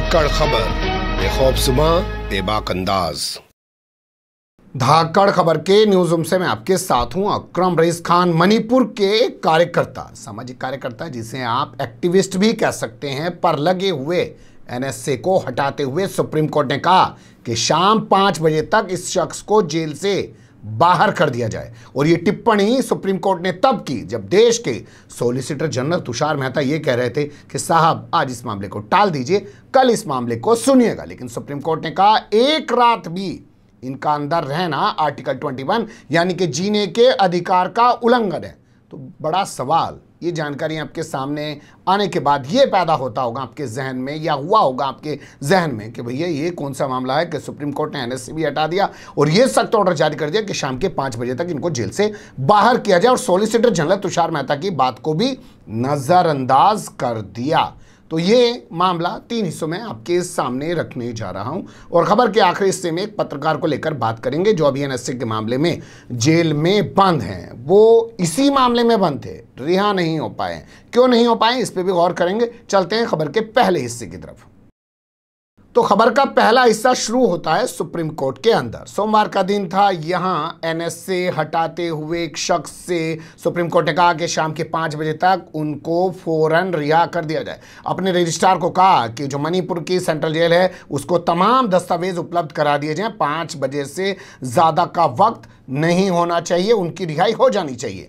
धाकड़ खबर बेखौबसुमा बेबाक अंदाज धाकड़ खबर के न्यूज रूम से मैं आपके साथ हूं अक्रम रईस खान मणिपुर के कार्यकर्ता सामाजिक कार्यकर्ता जिसे आप एक्टिविस्ट भी कह सकते हैं पर लगे हुए एनएसए को हटाते हुए सुप्रीम कोर्ट ने कहा कि शाम पांच बजे तक इस शख्स को जेल से बाहर कर दिया जाए और यह टिप्पणी सुप्रीम कोर्ट ने तब की जब देश के सोलिसिटर जनरल तुषार मेहता यह कह रहे थे कि साहब आज इस मामले को टाल दीजिए कल इस मामले को सुनिएगा लेकिन सुप्रीम कोर्ट ने कहा एक रात भी इनका अंदर रहना आर्टिकल 21 यानी कि जीने के अधिकार का उल्लंघन है तो बड़ा सवाल ये जानकारी आपके सामने आने के बाद ये पैदा होता होगा आपके जहन में या हुआ होगा आपके जहन में कि भैया ये कौन सा मामला है कि सुप्रीम कोर्ट ने एनएससी भी हटा दिया और ये सख्त ऑर्डर जारी कर दिया कि शाम के पाँच बजे तक इनको जेल से बाहर किया जाए और सोलिसिटर जनरल तुषार मेहता की बात को भी नज़रअंदाज कर दिया तो ये मामला तीन हिस्सों में आपके सामने रखने जा रहा हूं और खबर के आखिरी हिस्से में एक पत्रकार को लेकर बात करेंगे जो अभी एनएससी के मामले में जेल में बंद हैं वो इसी मामले में बंद थे रिहा नहीं हो पाए क्यों नहीं हो पाए इस पर भी गौर करेंगे चलते हैं खबर के पहले हिस्से की तरफ तो खबर का पहला हिस्सा शुरू होता है सुप्रीम कोर्ट के अंदर सोमवार का दिन था यहाँ एनएसए से हटाते हुए एक शख्स से सुप्रीम कोर्ट ने कहा कि शाम के पाँच बजे तक उनको फौरन रिहा कर दिया जाए अपने रजिस्ट्रार को कहा कि जो मणिपुर की सेंट्रल जेल है उसको तमाम दस्तावेज उपलब्ध करा दिए जाए पाँच बजे से ज़्यादा का वक्त नहीं होना चाहिए उनकी रिहाई हो जानी चाहिए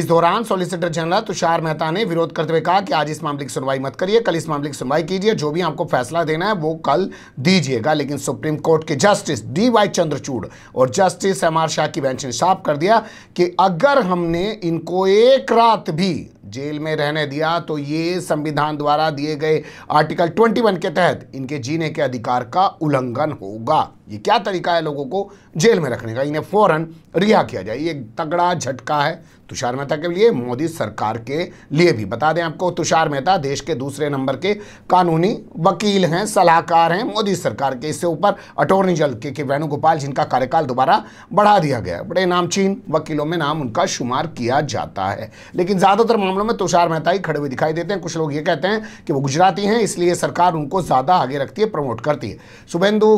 इस दौरान सॉलिसिटर जनरल तुषार मेहता ने विरोध करते हुए कहा कि आज इस मामले की सुनवाई मत करिए कल इस मामले की सुनवाई कीजिए जो भी आपको फैसला देना है वो कल दीजिएगा लेकिन सुप्रीम कोर्ट के जस्टिस डी वाई चंद्रचूड़ और जस्टिस एम आर शाह की बेंच ने साफ कर दिया कि अगर हमने इनको एक रात भी जेल में रहने दिया तो ये संविधान द्वारा दिए गए आर्टिकल 21 के तहत इनके जीने के अधिकार का उल्लंघन होगा ये क्या तरीका है लोगों को जेल में रखने का इन्हें फौरन रिहा किया जाए ये तगड़ा झटका है तुषार मेहता के लिए मोदी सरकार के लिए भी बता दें आपको तुषार मेहता देश के दूसरे नंबर के कानूनी वकील हैं सलाहकार हैं मोदी सरकार के इससे ऊपर अटोर्नी जनरल के के वेणुगोपाल जिनका कार्यकाल दोबारा बढ़ा दिया गया बड़े नामचीन वकीलों में नाम उनका शुमार किया जाता है लेकिन ज़्यादातर मामलों में तुषार मेहता ही खड़े हुए दिखाई देते हैं कुछ लोग ये कहते हैं कि वो गुजराती हैं इसलिए सरकार उनको ज़्यादा आगे रखती है प्रमोट करती है शुभेंदु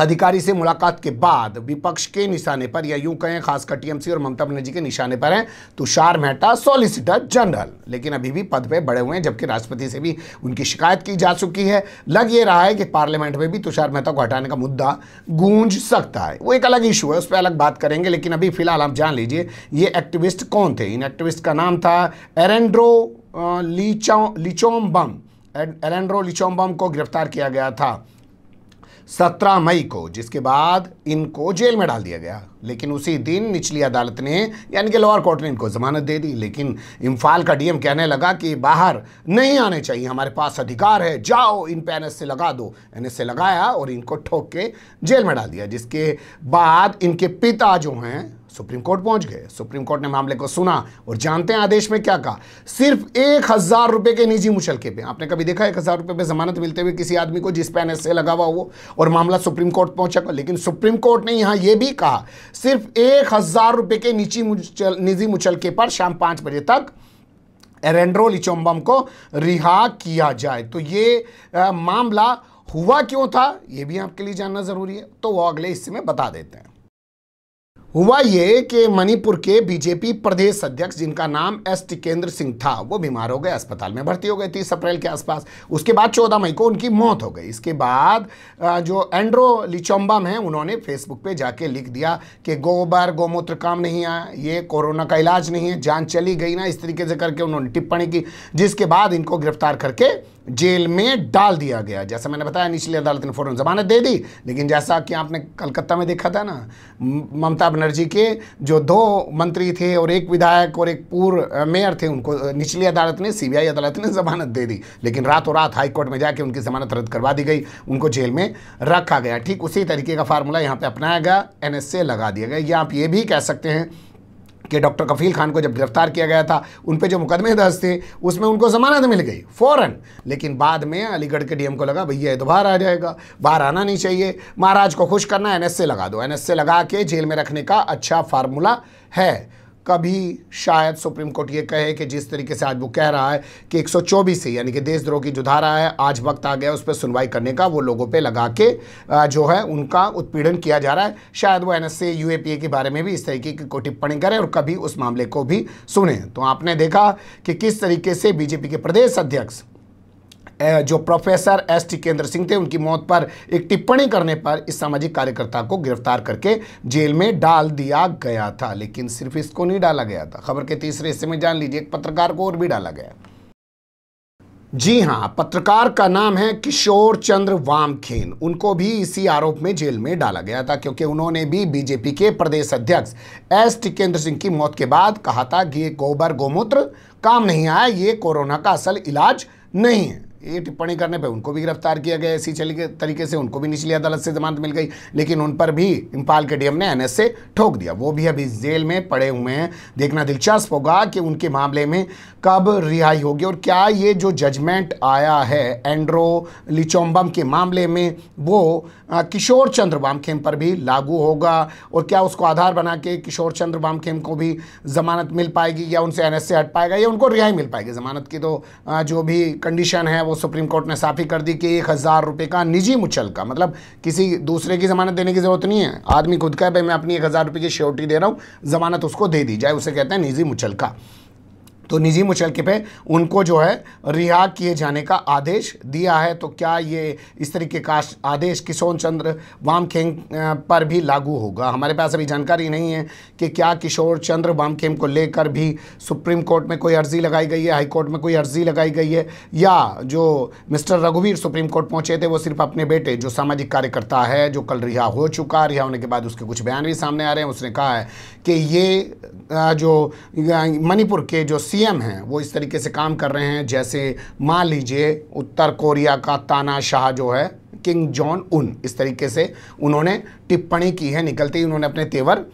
अधिकारी से मुलाकात के बाद विपक्ष के निशाने पर या यूं कहें खासकर टीएमसी और ममता बनर्जी के निशाने पर हैं तुषार मेहता सॉलिसिटर जनरल लेकिन अभी भी पद पे बड़े हुए हैं जबकि राष्ट्रपति से भी उनकी शिकायत की जा चुकी है लग ये रहा है कि पार्लियामेंट में भी तुषार मेहता को हटाने का मुद्दा गूंज सकता है वो एक अलग इशू है उस पर अलग बात करेंगे लेकिन अभी फिलहाल आप जान लीजिए ये एक्टिविस्ट कौन थे इन एक्टिविस्ट का नाम था एरेंड्रो लीचो लिचोम्बम एलेंड्रो लिचोम्बम को गिरफ्तार किया गया था सत्रह मई को जिसके बाद इनको जेल में डाल दिया गया लेकिन उसी दिन निचली अदालत ने यानी कि लोअर कोर्ट ने इनको ज़मानत दे दी लेकिन इम्फाल का डीएम कहने लगा कि बाहर नहीं आने चाहिए हमारे पास अधिकार है जाओ इन पे एन से लगा दो एन से लगाया और इनको ठोक के जेल में डाल दिया जिसके बाद इनके पिता जो हैं सुप्रीम कोर्ट पहुंच गए सुप्रीम कोर्ट ने मामले को सुना और जानते हैं आदेश में क्या कहा सिर्फ एक हजार रुपए के निजी मुशलके पे आपने कभी देखा एक हजार रुपए पे जमानत मिलते हुए किसी आदमी को जिस पे एनएसए लगा हुआ हो और मामला सुप्रीम कोर्ट पहुंचा लेकिन सुप्रीम कोर्ट ने यहां यह भी कहा सिर्फ एक हजार रुपए के निजी मुचल निजी मुचलके पर शाम पांच बजे तक एरेंड्रो लिचोम्बम को रिहा किया जाए तो ये आ, मामला हुआ क्यों था ये भी आपके लिए जानना ज़रूरी है तो वो अगले हिस्से में बता देते हैं हुआ ये कि मणिपुर के बीजेपी प्रदेश अध्यक्ष जिनका नाम एस टिकेंद्र सिंह था वो बीमार हो गए अस्पताल में भर्ती हो गए तीस अप्रैल के आसपास उसके बाद चौदह मई को उनकी मौत हो गई इसके बाद जो एंड्रो लिचोम्बम है उन्होंने फेसबुक पे जाके लिख दिया कि गोबर गोमूत्र काम नहीं आया ये कोरोना का इलाज नहीं है जान चली गई ना इस तरीके से करके उन्होंने टिप्पणी की जिसके बाद इनको गिरफ्तार करके जेल में डाल दिया गया जैसा मैंने बताया निचली अदालत ने फ़ौरन ज़मानत दे दी लेकिन जैसा कि आपने कलकत्ता में देखा था ना ममता बनर्जी के जो दो मंत्री थे और एक विधायक और एक पूर्व मेयर थे उनको निचली अदालत ने सीबीआई अदालत ने ज़मानत दे दी लेकिन रातों रात हाईकोर्ट में जाके उनकी ज़मानत रद्द करवा दी गई उनको जेल में रखा गया ठीक उसी तरीके का फार्मूला यहाँ पर अपनाया गया एन लगा दिया गया या आप ये भी कह सकते हैं कि डॉक्टर कफील खान को जब गिरफ्तार किया गया था उन पर जो मुकदमे दर्ज थे उसमें उनको जमानत मिल गई फ़ौरन लेकिन बाद में अलीगढ़ के डीएम को लगा भैया तो बाहर आ जाएगा बाहर आना नहीं चाहिए महाराज को खुश करना एनएस लगा दो एनएस लगा के जेल में रखने का अच्छा फार्मूला है कभी शायद सुप्रीम कोर्ट ये कहे कि जिस तरीके से आज वो कह रहा है कि 124 से यानी कि देशद्रोह की जो धारा है आज वक्त आ गया उस पर सुनवाई करने का वो लोगों पे लगा के जो है उनका उत्पीड़न किया जा रहा है शायद वो एन एस के बारे में भी इस तरीके की कोई टिप्पणी करें और कभी उस मामले को भी सुने तो आपने देखा कि किस तरीके से बीजेपी के प्रदेश अध्यक्ष जो प्रोफेसर एस टी केंद्र सिंह थे उनकी मौत पर एक टिप्पणी करने पर इस सामाजिक कार्यकर्ता को गिरफ्तार करके जेल में डाल दिया गया था लेकिन सिर्फ इसको नहीं डाला गया था खबर के तीसरे हिस्से में जान लीजिए एक पत्रकार को और भी डाला गया जी हाँ पत्रकार का नाम है किशोर चंद्र वामखेन उनको भी इसी आरोप में जेल में डाला गया था क्योंकि उन्होंने भी बीजेपी के प्रदेश अध्यक्ष एस टिकेंद्र सिंह की मौत के बाद कहा था कि ये गोबर गोमूत्र काम नहीं आया ये कोरोना का असल इलाज नहीं है ये टिप्पणी करने पर उनको भी गिरफ्तार किया गया इसी चली तरीके से उनको भी निचली अदालत से जमानत मिल गई लेकिन उन पर भी इम्पाल के डीएम ने एनएस से ठोक दिया वो भी अभी जेल में पड़े हुए हैं देखना दिलचस्प होगा कि उनके मामले में कब रिहाई होगी और क्या ये जो जजमेंट आया है एंड्रो लिचोम्बम के मामले में वो किशोर चंद्र वामखेम पर भी लागू होगा और क्या उसको आधार बना के किशोर चंद्र वामखेम को भी जमानत मिल पाएगी या उनसे एन से हट पाएगा या उनको रिहाई मिल पाएगी जमानत की तो जो भी कंडीशन है वो सुप्रीम कोर्ट ने साफ ही कर दी कि एक हज़ार रुपये का निजी मुचल का मतलब किसी दूसरे की ज़मानत देने की ज़रूरत नहीं है आदमी खुद का है भाई मैं अपनी एक हज़ार रुपये की श्योरिटी दे रहा हूँ ज़मानत उसको दे दी जाए उसे कहते हैं निजी मुचल का तो निजी मुचलके पे उनको जो है रिहा किए जाने का आदेश दिया है तो क्या ये इस तरीके का आदेश किशोर चंद्र वामखेम पर भी लागू होगा हमारे पास अभी जानकारी नहीं है कि क्या किशोर चंद्र वामखेम को लेकर भी सुप्रीम कोर्ट में कोई अर्जी लगाई गई है हाई कोर्ट में कोई अर्जी लगाई गई है या जो मिस्टर रघुवीर सुप्रीम कोर्ट पहुँचे थे वो सिर्फ अपने बेटे जो सामाजिक कार्यकर्ता है जो कल रिहा हो चुका रिहा होने के बाद उसके कुछ बयान भी सामने आ रहे हैं उसने कहा है कि ये जो मणिपुर के जो सीएम हैं वो इस तरीके से काम कर रहे हैं जैसे मान लीजिए उत्तर कोरिया का ताना शाह जो है किंग जॉन उन इस तरीके से उन्होंने टिप्पणी की है निकलते ही उन्होंने अपने तेवर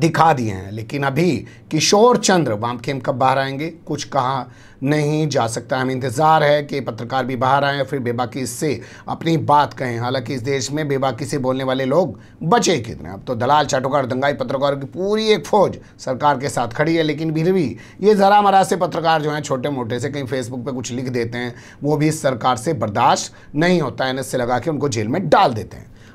दिखा दिए हैं लेकिन अभी किशोर चंद्र वामखेम कब बाहर आएंगे कुछ कहा नहीं जा सकता हमें इंतज़ार है कि पत्रकार भी बाहर आएँ फिर बेबाकी से अपनी बात कहें हालांकि इस देश में बेबाकी से बोलने वाले लोग बचे कितने अब तो दलाल चाटोकार दंगाई पत्रकारों की पूरी एक फौज सरकार के साथ खड़ी है लेकिन फिर भी ये ज़रा मरा से पत्रकार जो हैं छोटे मोटे से कहीं फेसबुक पर कुछ लिख देते हैं वो भी सरकार से बर्दाश्त नहीं होता है से लगा के उनको जेल में डाल देते हैं